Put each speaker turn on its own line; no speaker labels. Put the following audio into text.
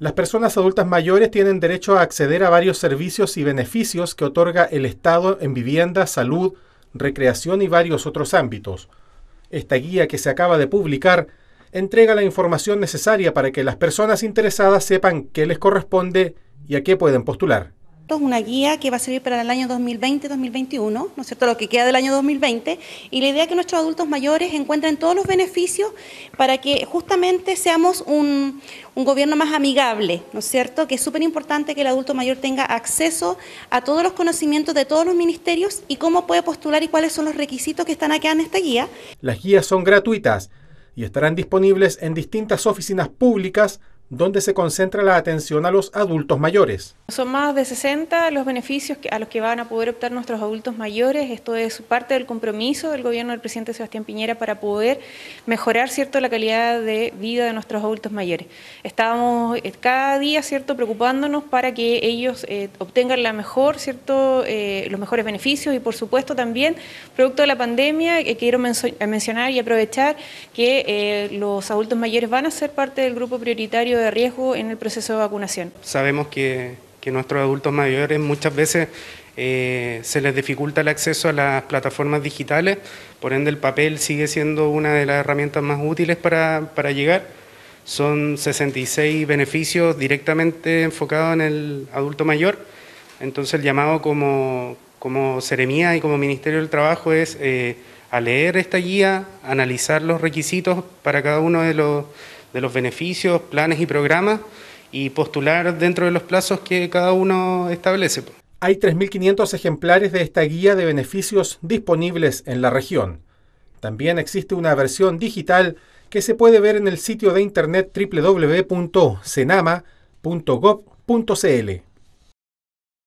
Las personas adultas mayores tienen derecho a acceder a varios servicios y beneficios que otorga el Estado en vivienda, salud, recreación y varios otros ámbitos. Esta guía que se acaba de publicar entrega la información necesaria para que las personas interesadas sepan qué les corresponde y a qué pueden postular
una guía que va a servir para el año 2020-2021, ¿no es cierto?, lo que queda del año 2020, y la idea es que nuestros adultos mayores encuentren todos los beneficios para que justamente seamos un, gobierno más amigable, ¿no es cierto?, que es súper importante que el adulto mayor tenga acceso a todos los conocimientos de todos los ministerios y cómo puede postular y cuáles son los requisitos que están acá en esta guía.
Las guías son gratuitas y estarán disponibles en distintas oficinas públicas, donde se concentra la atención a los adultos mayores.
Son más de 60 los beneficios a los que van a poder optar nuestros adultos mayores. Esto es parte del compromiso del gobierno del presidente Sebastián Piñera para poder mejorar cierto, la calidad de vida de nuestros adultos mayores. Estamos eh, cada día cierto, preocupándonos para que ellos eh, obtengan la mejor, cierto, eh, los mejores beneficios y por supuesto también, producto de la pandemia, quiero mencionar y aprovechar que los adultos mayores van a ser parte del grupo prioritario de riesgo en el proceso de vacunación?
Sabemos que, que nuestros adultos mayores muchas veces eh, se les dificulta el acceso a las plataformas digitales, por ende el papel sigue siendo una de las herramientas más útiles para, para llegar. Son 66 beneficios directamente enfocados en el adulto mayor, entonces el llamado como, como seremía y como Ministerio del Trabajo es eh, a leer esta guía, analizar los requisitos para cada uno de los de los beneficios, planes y
programas y postular dentro de los plazos que cada uno establece. Hay 3.500 ejemplares de esta guía de beneficios disponibles en la región. También existe una versión digital que se puede ver en el sitio de internet www.senama.gov.cl.